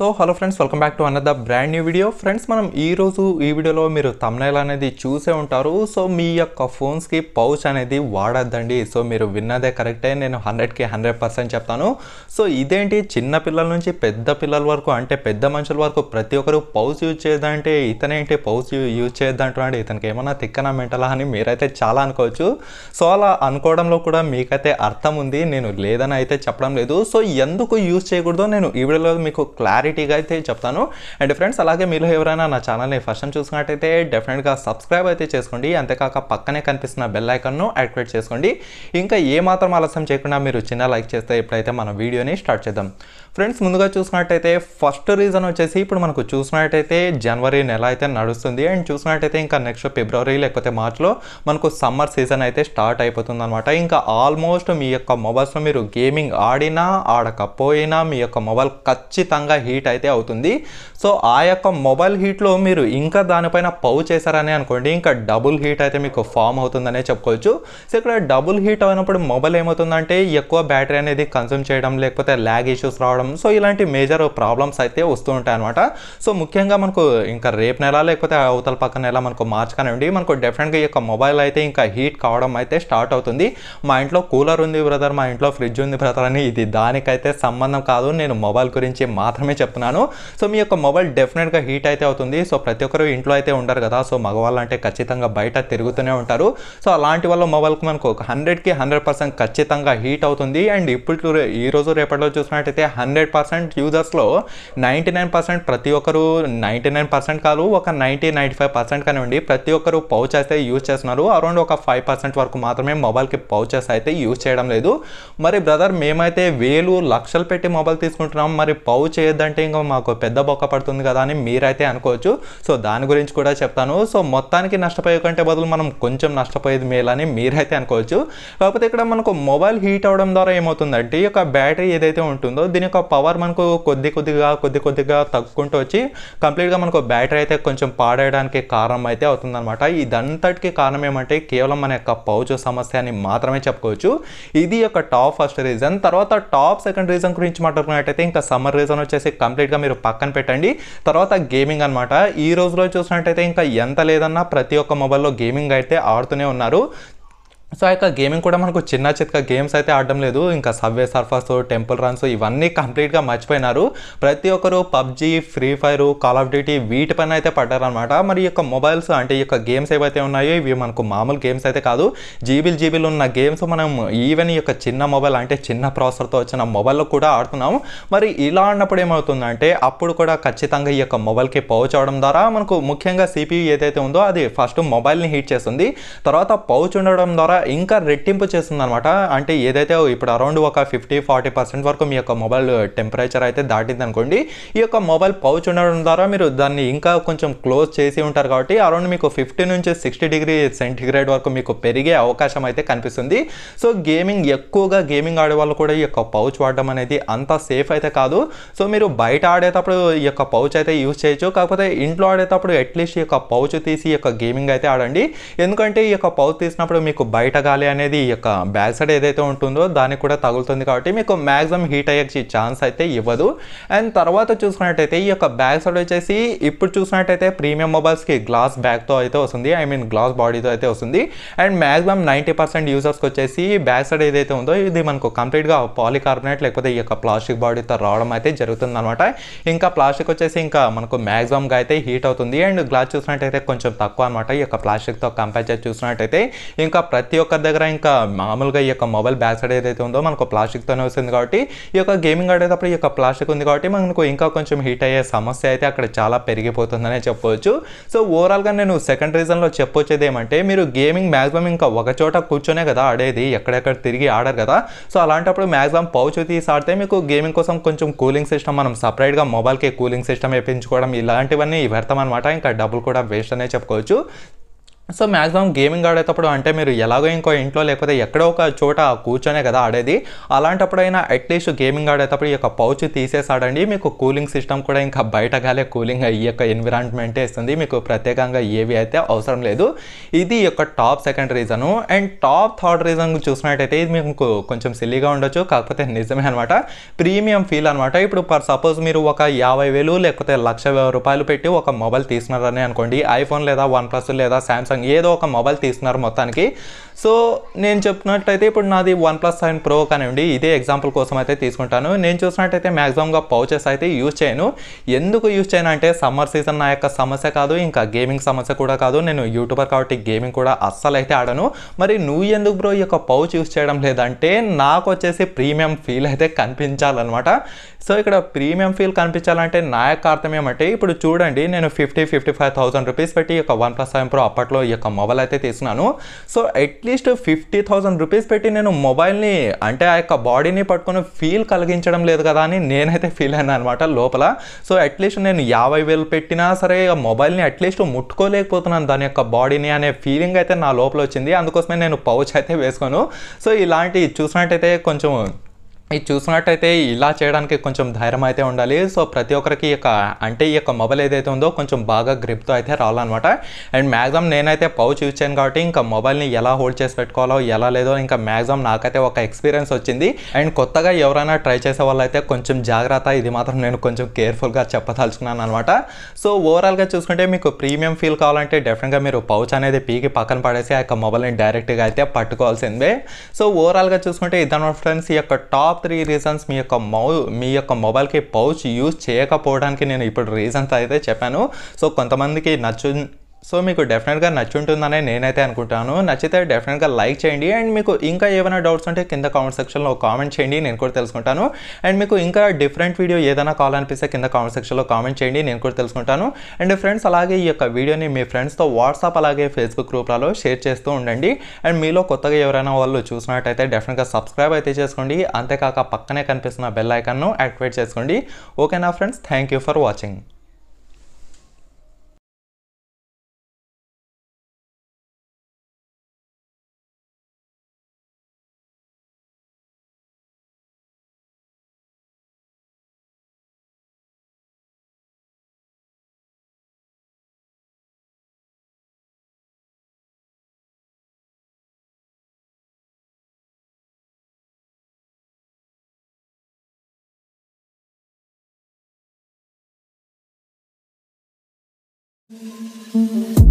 So hello friends welcome back to అన్నద brand new video friends మనం ఈ రోజు ఈ వీడియోలో మీరు తమ్నైల్ అనేది చూసే ఉంటారు సో మీ యొక్క ఫోన్స్కి పౌచ్ అనేది వాడద్దండి సో మీరు విన్నదే కరెక్టే నేను హండ్రెడ్కి హండ్రెడ్ పర్సెంట్ చెప్తాను సో ఇదేంటి చిన్న పిల్లల నుంచి పెద్ద పిల్లల వరకు అంటే పెద్ద మనుషుల వరకు ప్రతి ఒక్కరు పౌచ్ యూజ్ చేయదంటే ఇతనేంటి పౌచ్ యూజ్ చేయద్దంటున్నాడు ఇతనికి ఏమన్నా తిక్కన మెంటలా అని మీరైతే చాలా అనుకోవచ్చు సో అలా అనుకోవడంలో కూడా మీకైతే అర్థం ఉంది నేను లేదని అయితే చెప్పడం లేదు సో ఎందుకు యూజ్ చేయకూడదో నేను ఈ వీడియోలో మీకు క్లారిటీ క్లారిటీగా అయితే చెప్తాను అండ్ ఫ్రెండ్స్ అలాగే మీరు ఎవరైనా నా ఛానల్ని ఫస్ట్ టైం చూసినట్టయితే డెఫినెట్గా సబ్స్క్రైబ్ అయితే చేసుకోండి అంతేకాక పక్కనే కనిపిస్తున్న బెల్ ఐకన్ను యాక్టివేట్ చేసుకోండి ఇంకా ఏ మాత్రం ఆలస్యం చేయకుండా మీరు చిన్న లైక్ చేస్తే ఇప్పుడైతే మన వీడియోని స్టార్ట్ చేద్దాం ఫ్రెండ్స్ ముందుగా చూసినట్టయితే ఫస్ట్ రీజన్ వచ్చేసి ఇప్పుడు మనకు చూసినట్టయితే జనవరి నెల అయితే నడుస్తుంది అండ్ చూసినట్టయితే ఇంకా నెక్స్ట్ ఫిబ్రవరి లేకపోతే మార్చ్లో మనకు సమ్మర్ సీజన్ అయితే స్టార్ట్ అయిపోతుంది అనమాట ఇంకా ఆల్మోస్ట్ మీ యొక్క మొబైల్స్లో మీరు గేమింగ్ ఆడినా ఆడకపోయినా మీ యొక్క మొబైల్ ఖచ్చితంగా హీట్ హీట్ అయితే అవుతుంది సో ఆ యొక్క మొబైల్ హీట్లో మీరు ఇంకా దానిపైన పౌ చేశారని అనుకోండి ఇంకా డబుల్ హీట్ అయితే మీకు ఫామ్ అవుతుందనే చెప్పుకోవచ్చు సో ఇక్కడ డబుల్ హీట్ అయినప్పుడు మొబైల్ ఏమవుతుందంటే ఎక్కువ బ్యాటరీ అనేది కన్సూమ్ చేయడం లేకపోతే ల్యాగ్ ఇష్యూస్ రావడం సో ఇలాంటి మేజర్ ప్రాబ్లమ్స్ అయితే వస్తూ ఉంటాయి అనమాట సో ముఖ్యంగా మనకు ఇంకా రేపు నెల లేకపోతే అవతల పక్క నెల మనకు మార్చ్ కానివ్వండి మనకు డెఫినెట్గా ఈ యొక్క మొబైల్ అయితే ఇంకా హీట్ కావడం అయితే స్టార్ట్ అవుతుంది మా ఇంట్లో కూలర్ ఉంది బ్రదర్ మా ఇంట్లో ఫ్రిడ్జ్ ఉంది బ్రదర్ అని ఇది దానికైతే సంబంధం కాదు నేను మొబైల్ గురించి మాత్రమే చెప్తాను చెప్తున్నాను సో మీ యొక్క మొబైల్ డెఫినెట్గా హీట్ అయితే అవుతుంది సో ప్రతి ఒక్కరు ఇంట్లో అయితే ఉంటారు కదా సో మగవాళ్ళు అంటే ఖచ్చితంగా బయట తిరుగుతూనే ఉంటారు సో అలాంటి వాళ్ళ మొబైల్కి మనకు హండ్రెడ్కి హండ్రెడ్ పర్సెంట్ ఖచ్చితంగా హీట్ అవుతుంది అండ్ ఇప్పుడు ఈ రోజు రేపటిలో చూసినట్టయితే హండ్రెడ్ పర్సెంట్ యూజర్స్లో నైంటీ నైన్ పర్సెంట్ ప్రతి ఒక్కరు నైంటీ నైన్ పర్సెంట్ కాదు ఒక నైంటీ నైంటీ ఫైవ్ పర్సెంట్ కానివ్వండి ప్రతి ఒక్కరు పౌచ్ అయితే యూజ్ చేస్తున్నారు అరౌండ్ ఒక ఫైవ్ పర్సెంట్ వరకు మాత్రమే మొబైల్కి పౌచెస్ అయితే యూజ్ చేయడం లేదు మరి బ్రదర్ మేమైతే వేలు లక్షలు పెట్టి మొబైల్ తీసుకుంటున్నాం మరి పౌచ్ ఏదంటే అంటే ఇంకా మాకు పెద్ద బొక్క పడుతుంది కదా అని మీరైతే అనుకోవచ్చు సో దాని గురించి కూడా చెప్తాను సో మొత్తానికి నష్టపోయే కంటే బదులు మనం కొంచెం నష్టపోయేది మేలని మీరైతే అనుకోవచ్చు కాకపోతే ఇక్కడ మనకు మొబైల్ హీట్ అవడం ద్వారా ఏమవుతుందంటే ఈ యొక్క బ్యాటరీ ఏదైతే ఉంటుందో దీని యొక్క పవర్ మనకు కొద్ది కొద్దిగా కొద్ది కొద్దిగా తగ్గుకుంటూ వచ్చి కంప్లీట్గా మనకు బ్యాటరీ అయితే కొంచెం పాడేయడానికి కారణం అయితే అవుతుందన్నమాట ఇదంతటికి కారణం ఏమంటే కేవలం మన యొక్క పౌచ్ సమస్య అని మాత్రమే చెప్పుకోవచ్చు ఇది యొక్క టాప్ ఫస్ట్ రీజన్ తర్వాత టాప్ సెకండ్ రీజన్ గురించి మాట్లాడుకున్నట్టయితే ఇంకా సమ్మర్ రీజన్ వచ్చేసి కంప్లీట్గా మీరు పక్కన పెట్టండి తర్వాత గేమింగ్ అనమాట ఈ రోజులో చూసినట్టయితే ఇంకా ఎంత లేదన్నా ప్రతి ఒక్క మొబైల్లో గేమింగ్ అయితే ఆడుతూనే ఉన్నారు సో ఆ యొక్క గేమింగ్ కూడా మనకు చిన్న చిత్క గేమ్స్ అయితే ఆడడం లేదు ఇంకా సబ్వే సర్ఫర్స్ టెంపుల్ రన్స్ ఇవన్నీ కంప్లీట్గా మర్చిపోయినారు ప్రతి ఒక్కరు PUBG free fire call of duty వీటిపైన అయితే పడ్డారనమాట మరి యొక్క మొబైల్స్ అంటే ఈ యొక్క గేమ్స్ ఏవైతే ఉన్నాయో ఇవి మనకు మామూలు గేమ్స్ అయితే కాదు జీబీలు జీబీలు ఉన్న గేమ్స్ మనం ఈవెన్ ఈ యొక్క చిన్న మొబైల్ అంటే చిన్న ప్రాసెసర్తో వచ్చిన మొబైల్లో కూడా ఆడుతున్నాం మరి ఇలా ఆడినప్పుడు ఏమవుతుందంటే అప్పుడు కూడా ఖచ్చితంగా ఈ యొక్క మొబైల్కి పౌచ్ అవడం ద్వారా మనకు ముఖ్యంగా సిపియూ ఏదైతే ఉందో అది ఫస్ట్ మొబైల్ని హీట్ చేస్తుంది తర్వాత పౌచ్ ఉండడం ద్వారా ఇంకా రెట్టింపు చేస్తుంది అనమాట అంటే ఏదైతే ఇప్పుడు అరౌండ్ ఒక ఫిఫ్టీ ఫార్టీ పర్సెంట్ వరకు మీ యొక్క మొబైల్ టెంపరేచర్ అయితే దాటింది అనుకోండి ఈ యొక్క మొబైల్ పౌచ్ ఉండడం ద్వారా మీరు దాన్ని ఇంకా కొంచెం క్లోజ్ చేసి ఉంటారు కాబట్టి అరౌండ్ మీకు ఫిఫ్టీ నుంచి సిక్స్టీ డిగ్రీ సెంటిగ్రేడ్ వరకు మీకు పెరిగే అవకాశం అయితే కనిపిస్తుంది సో గేమింగ్ ఎక్కువగా గేమింగ్ ఆడే వాళ్ళు కూడా ఈ యొక్క పౌచ్ వాడడం అనేది అంత సేఫ్ అయితే కాదు సో మీరు బయట ఆడేటప్పుడు ఈ యొక్క పౌచ్ అయితే యూజ్ చేయొచ్చు కాకపోతే ఇంట్లో ఆడేటప్పుడు అట్లీస్ట్ ఈ యొక్క పౌచ్ తీసి ఈ యొక్క గేమింగ్ అయితే ఆడండి ఎందుకంటే ఈ యొక్క పౌచ్ తీసినప్పుడు మీకు బయట బయట గాలి అనేది ఈ యొక్క బ్యాక్ సైడ్ ఏదైతే ఉంటుందో దానికి కూడా తగులుతుంది కాబట్టి మీకు మ్యాక్సిమం హీట్ అయ్యే ఛాన్స్ అయితే ఇవ్వదు అండ్ తర్వాత చూసుకున్నట్టయితే ఈ యొక్క బ్యాక్ సైడ్ వచ్చేసి ఇప్పుడు చూసినట్టయితే ప్రీమియం మొబైల్స్కి గ్లాస్ బ్యాక్తో అయితే వస్తుంది ఐ మీన్ గ్లాస్ బాడీతో అయితే వస్తుంది అండ్ మ్యాక్సిమం నైంటీ పర్సెంట్ యూజర్స్కి వచ్చేసి బ్యాక్ సైడ్ ఏదైతే ఉందో ఇది మనకు కంప్లీట్గా పాలికార్బోనేట్ లేకపోతే ఈ యొక్క ప్లాస్టిక్ బాడీతో రావడం అయితే జరుగుతుంది అనమాట ఇంకా ప్లాస్టిక్ వచ్చేసి ఇంకా మనకు మ్యాక్సిమంగా అయితే హీట్ అవుతుంది అండ్ గ్లాస్ చూసినట్టయితే కొంచెం తక్కువ అనమాట ఈ యొక్క ప్లాస్టిక్తో కంపేర్ చేసి చూసినట్టయితే ఇంకా ప్రతి ఒక్కరి దగ్గర ఇంకా మామూలుగా ఈ యొక్క మొబైల్ బ్యాక్ సైడ్ ఏదైతే ఉందో మనకు ప్లాస్టిక్తోనే వస్తుంది కాబట్టి ఈ యొక్క గేమింగ్ ఆడేటప్పుడు ఈ యొక్క ప్లాస్టిక్ ఉంది కాబట్టి మనకు ఇంకా కొంచెం హీట్ అయ్యే సమస్య అయితే అక్కడ చాలా పెరిగిపోతుందనే చెప్పవచ్చు సో ఓవరాల్గా నేను సెకండ్ రీజన్లో చెప్పొచ్చేది ఏమంటే మీరు గేమింగ్ మ్యాక్సిమం ఇంకా ఒక చోట కూర్చొనే కదా ఆడేది ఎక్కడెక్కడ తిరిగి ఆడరు కదా సో అలాంటప్పుడు మ్యాక్సిమం పౌచ్ తీసి ఆడితే మీకు గేమింగ్ కోసం కొంచెం కూలింగ్ సిస్టమ్ మనం సపరేట్గా మొబైల్కి కూలింగ్ సిస్టమ్ వేయించుకోవడం ఇలాంటివన్నీ వ్యర్థం అనమాట ఇంకా డబ్బులు కూడా వేస్ట్ అనే చెప్పుకోవచ్చు సో మ్యాక్సిమం గేమింగ్ ఆడేటప్పుడు అంటే మీరు ఎలాగో ఇంకో ఇంట్లో లేకపోతే ఎక్కడో ఒక చోట కూర్చొనే కదా ఆడేది అలాంటప్పుడైనా అట్లీస్ట్ గేమింగ్ ఆడేటప్పుడు ఈ యొక్క పౌచ్ తీసేసి ఆడండి మీకు కూలింగ్ సిస్టమ్ కూడా ఇంకా బయట గాలే కూలింగ్ ఈ యొక్క ఎన్విరాన్మెంటే ఇస్తుంది మీకు ప్రత్యేకంగా ఏవి అయితే అవసరం లేదు ఇది యొక్క top second reason and top third reason చూసినట్టయితే ఇది మీకు కొంచెం సిల్లీగా ఉండొచ్చు కాకపోతే నిజమే అనమాట ప్రీమియం ఫీల్ అనమాట ఇప్పుడు ఫర్ సపోజ్ మీరు ఒక యాభై వేలు లేకపోతే లక్ష రూపాయలు పెట్టి ఒక మొబైల్ తీసుకున్నారని అనుకోండి ఐఫోన్ లేదా వన్ ప్లస్ లేదా శాంసంగ్ ఖచ్చితంగా ఏదో ఒక మొబైల్ తీస్తున్నారు మొత్తానికి సో నేను చెప్పినట్టయితే ఇప్పుడు నాది వన్ ప్లస్ సెవెన్ ప్రో కానివ్వండి ఇదే ఎగ్జాంపుల్ కోసం అయితే తీసుకుంటాను నేను చూసినట్టయితే మ్యాక్సిమంగా పౌచెస్ అయితే యూజ్ చేయను ఎందుకు యూజ్ చేయను అంటే సమ్మర్ సీజన్ నా యొక్క సమస్య కాదు ఇంకా గేమింగ్ సమస్య కూడా కాదు నేను యూట్యూబర్ కాబట్టి గేమింగ్ కూడా అస్సలు అయితే ఆడను మరి నువ్వు ఎందుకు బ్రో ఈ యొక్క పౌచ్ యూజ్ చేయడం లేదంటే నాకు వచ్చేసి ప్రీమియం ఫీల్ అయితే కనిపించాలన్నమాట సో ఇక్కడ ప్రీమియం ఫీల్ కనిపించాలంటే నా యొక్క అర్థం ఏమంటే ఇప్పుడు చూడండి నేను fifty fifty five thousand rupees పెట్టి ఈ యొక్క వన్ ప్లస్ సెవెన్ ప్రో అప్పట్లో ఈ యొక్క మొబైల్ అయితే తీసుకున్నాను so at least fifty thousand rupees పెట్టి నేను మొబైల్ని అంటే ఆ యొక్క బాడీని పట్టుకుని ఫీల్ కలిగించడం లేదు కదా అని నేనైతే ఫీల్ అయ్యాను అనమాట లోపల సో అట్లీస్ట్ నేను యాభై వేలు పెట్టినా సరే మొబైల్ని అట్లీస్ట్ ముట్టుకోలేకపోతున్నాను దాని యొక్క బాడీని అనే ఫీలింగ్ అయితే నా లోపల వచ్చింది అందుకోసమే నేను పౌచ్ అయితే వేసుకోను సో ఇలాంటివి చూసినట్టయితే కొంచెం ఇది చూసినట్టయితే ఇలా చేయడానికి కొంచెం ధైర్యం అయితే ఉండాలి సో ప్రతి ఒక్కరికి ఇక అంటే ఈ యొక్క మొబైల్ ఏదైతే ఉందో కొంచెం బాగా గ్రిప్తో అయితే రావాలన్నమాట అండ్ మ్యాక్సిమం నేనైతే పౌచ్ యూజ్ చేయను కాబట్టి ఇంకా మొబైల్ని ఎలా హోల్డ్ చేసి పెట్టుకోవాలో ఎలా లేదో ఇంకా మ్యాక్సిమం నాకైతే ఒక ఎక్స్పీరియన్స్ వచ్చింది అండ్ కొత్తగా ఎవరైనా ట్రై చేసే వాళ్ళైతే కొంచెం జాగ్రత్త ఇది మాత్రం నేను కొంచెం కేర్ఫుల్గా చెప్పదలుచుకున్నాను అనమాట సో ఓవరాల్గా చూసుకుంటే మీకు ప్రీమియం ఫీల్ కావాలంటే డెఫినెట్గా మీరు పౌచ్ అనేది పీకి పక్కన పడేసి ఆ యొక్క మొబైల్ని డైరెక్ట్గా అయితే పట్టుకోవాల్సిందే సో ఓవరాల్గా చూసుకుంటే ఇదన్నమాట ఫ్రెండ్స్ ఈ యొక్క టాప్ టాప్ త్రీ రీజన్స్ మీ యొక్క మౌ మీ యొక్క మొబైల్కి పౌచ్ యూజ్ చేయకపోవడానికి నేను ఇప్పుడు రీజన్స్ అయితే చెప్పాను సో కొంతమందికి నచ్చు సో మీకు డెఫినెట్గా నచ్చి ఉంటుందనే నేనైతే అనుకుంటాను నచ్చితే డెఫినెట్గా లైక్ చేయండి అండ్ మీకు ఇంకా ఏమైనా డౌట్స్ ఉంటే కింద కామెంట్ సెక్షన్లో కామెంట్ చేయండి నేను కూడా తెలుసుకుంటాను అండ్ మీకు ఇంకా డిఫరెంట్ వీడియో ఏదైనా కావాలనిపిస్తే కింద కామెంట్ సెక్షన్లో కామెంట్ చేయండి నేను కూడా తెలుసుకుంటాను అండ్ ఫ్రెండ్స్ అలాగే ఈ యొక్క వీడియోని మీ ఫ్రెండ్స్తో వాట్సాప్ అలాగే ఫేస్బుక్ గ్రూప్లలో షేర్ చేస్తూ ఉండండి అండ్ మీలో కొత్తగా ఎవరైనా వాళ్ళు చూసినట్టయితే డెఫినెట్గా సబ్స్క్రైబ్ అయితే చేసుకోండి అంతేకాక పక్కనే కనిపిస్తున్న బెల్ ఐకన్ను యాక్టివేట్ చేసుకోండి ఓకేనా friends thank you for watching Mm-hmm.